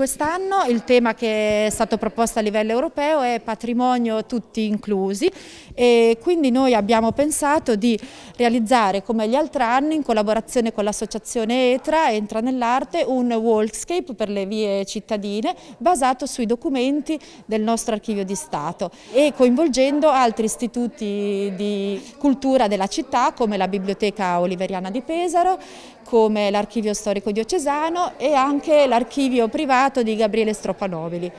Quest'anno il tema che è stato proposto a livello europeo è patrimonio tutti inclusi e quindi noi abbiamo pensato di realizzare come gli altri anni in collaborazione con l'associazione ETRA, Entra nell'arte, un walkscape per le vie cittadine basato sui documenti del nostro archivio di Stato e coinvolgendo altri istituti di cultura della città come la Biblioteca Oliveriana di Pesaro, come l'archivio storico diocesano e anche l'archivio privato dell'operato di Gabriele Stropanovili.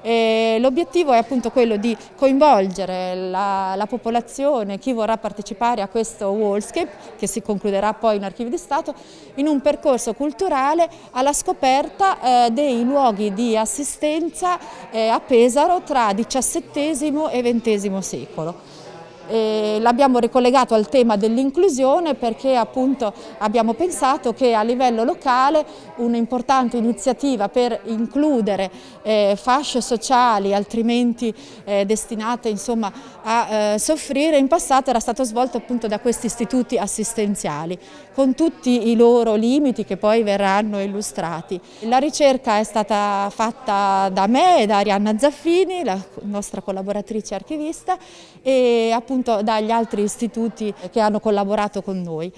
L'obiettivo è appunto quello di coinvolgere la, la, popolazione, chi vorrà partecipare a questo Wallscape, che si concluderà poi in Archivio di Stato, in un percorso culturale alla scoperta eh, dei luoghi di assistenza eh, a Pesaro tra XVII e XX secolo l'abbiamo ricollegato al tema dell'inclusione perché appunto abbiamo pensato che a livello locale un'importante iniziativa per includere eh, fasce sociali altrimenti eh, destinate insomma, a eh, soffrire in passato era stato svolto appunto da questi istituti assistenziali con tutti i loro limiti che poi verranno illustrati. La ricerca è stata fatta da me e da Arianna Zaffini, la nostra collaboratrice archivista e appunto appunto dagli altri istituti che hanno collaborato con noi.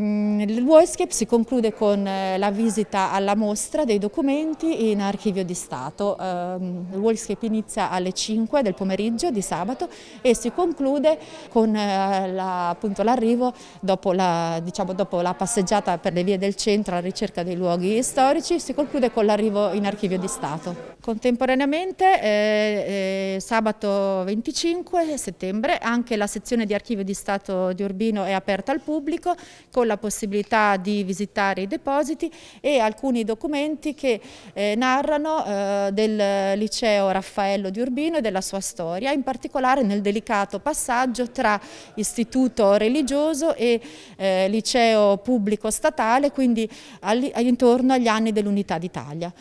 Mm, il Wordscape si conclude con eh, la visita alla mostra dei documenti in archivio di Stato. Ehm, il Wordscape inizia alle 5 del pomeriggio di sabato e si conclude con eh, l'arrivo la, dopo, la, diciamo, dopo, la, passeggiata per le vie del centro alla ricerca dei luoghi storici, si conclude con l'arrivo in archivio di Stato. Contemporaneamente, eh, eh, sabato 25 settembre, anche la sezione di archivio di Stato di Urbino è aperta al pubblico con la possibilità di visitare i depositi e alcuni documenti che eh, narrano eh, del liceo Raffaello di Urbino e della sua storia, in particolare nel delicato passaggio tra istituto religioso e eh, liceo pubblico statale, quindi intorno agli anni dell'Unità d'Italia.